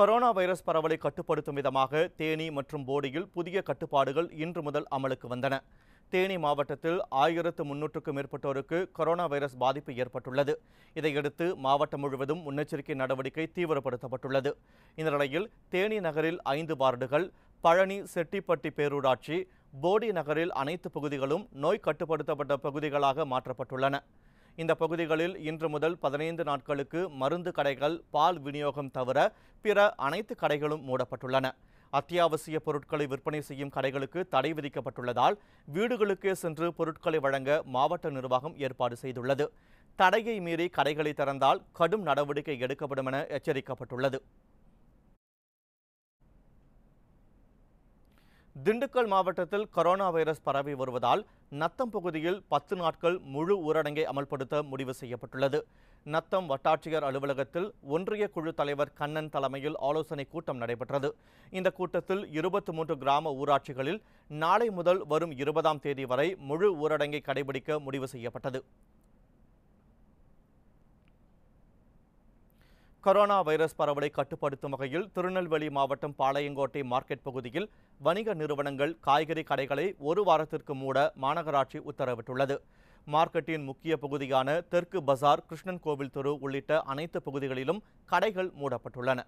corona virus பரவலை கட்டுப்படுத்தும் விதமாக தேனி மற்றும் போடியில் புதிய கட்டுப்பாடுகள் இன்று முதல் அமலுக்கு வந்தன தேனி மாவட்டத்தில் ஆயிரத்து முன்னூற்றுக்கும் மேற்பட்டோருக்கு கொரோனா வைரஸ் பாதிப்பு ஏற்பட்டுள்ளது இதையடுத்து மாவட்டம் முழுவதும் முன்னெச்சரிக்கை நடவடிக்கை தீவிரப்படுத்தப்பட்டுள்ளது இந்த நிலையில் தேனி நகரில் ஐந்து வார்டுகள் பழனி செட்டிப்பட்டி பேரூராட்சி போடி நகரில் அனைத்து பகுதிகளும் நோய் கட்டுப்படுத்தப்பட்ட பகுதிகளாக மாற்றப்பட்டுள்ளன இந்த பகுதிகளில் இன்று முதல் பதினைந்து நாட்களுக்கு மருந்து கடைகள் பால் விநியோகம் தவிர பிற அனைத்து கடைகளும் மூடப்பட்டுள்ளன அத்தியாவசிய பொருட்களை விற்பனை செய்யும் கடைகளுக்கு தடை விதிக்கப்பட்டுள்ளதால் வீடுகளுக்கே சென்று பொருட்களை வழங்க மாவட்ட நிர்வாகம் ஏற்பாடு செய்துள்ளது தடையை மீறி கடைகளை திறந்தால் கடும் நடவடிக்கை எடுக்கப்படும் என எச்சரிக்கப்பட்டுள்ளது திண்டுக்கல் மாவட்டத்தில் கொரோனா வைரஸ் பரவி வருவதால் நத்தம் பகுதியில் பத்து நாட்கள் முழு ஊரடங்கை அமல்படுத்த முடிவு செய்யப்பட்டுள்ளது நத்தம் வட்டாட்சியர் அலுவலகத்தில் ஒன்றிய குழு தலைவர் கண்ணன் தலைமையில் ஆலோசனை கூட்டம் நடைபெற்றது இந்த கூட்டத்தில் இருபத்தி மூன்று கிராம ஊராட்சிகளில் நாளை முதல் வரும் இருபதாம் தேதி வரை முழு ஊரடங்கை கடைபிடிக்க முடிவு செய்யப்பட்டது கொரோனா வைரஸ் பரவலை கட்டுப்படுத்தும் வகையில் திருநெல்வேலி மாவட்டம் பாளையங்கோட்டை மார்க்கெட் பகுதியில் வணிக நிறுவனங்கள் காய்கறி கடைகளை ஒரு வாரத்திற்கு மூட மாநகராட்சி உத்தரவிட்டுள்ளது மார்க்கெட்டின் முக்கிய பகுதியான தெற்கு பசார் கிருஷ்ணன் கோவில் தெரு உள்ளிட்ட அனைத்து பகுதிகளிலும் கடைகள் மூடப்பட்டுள்ளன